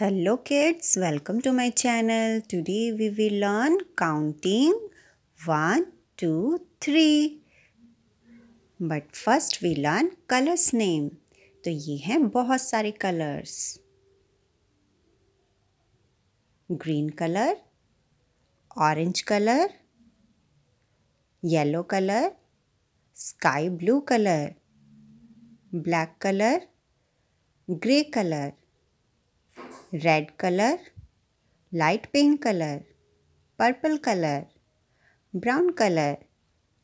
Hello kids welcome to my channel today we will learn counting one two three but first we learn colours name तो ये हैं बहुत सारे colours green colour orange colour yellow colour sky blue colour black colour grey colour red color, light pink color, purple color, brown color.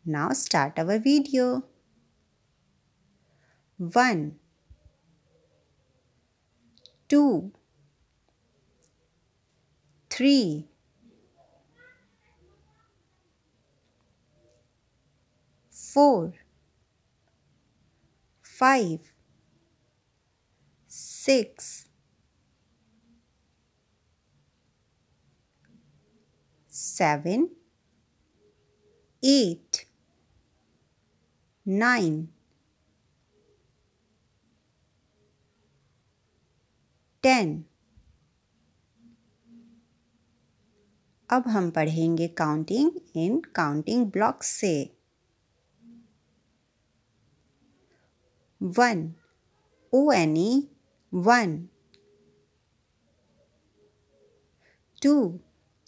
Now start our video. 1 2 3 4 5 6 seven, eight, nine, ten अब हम पढ़ेंगे counting इन counting blocks से one O N E one two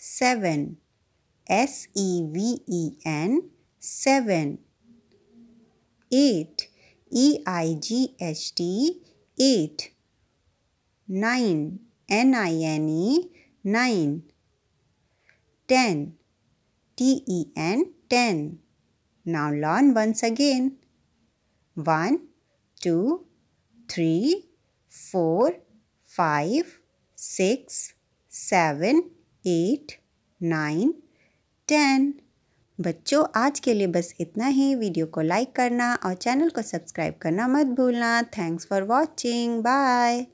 seven. S E V E N, seven. Eight. E I G H T, eight. Nine. N I N E, nine. Ten. T E N, ten. Now learn once again. One, two, three, four, five, six, seven, eight. Nine ten बच्चों आज के लिए बस इतना ही video को like करना और channel को सब्सक्राइब करना मत भूलना थैंक्स फॉर वॉचिंग बाय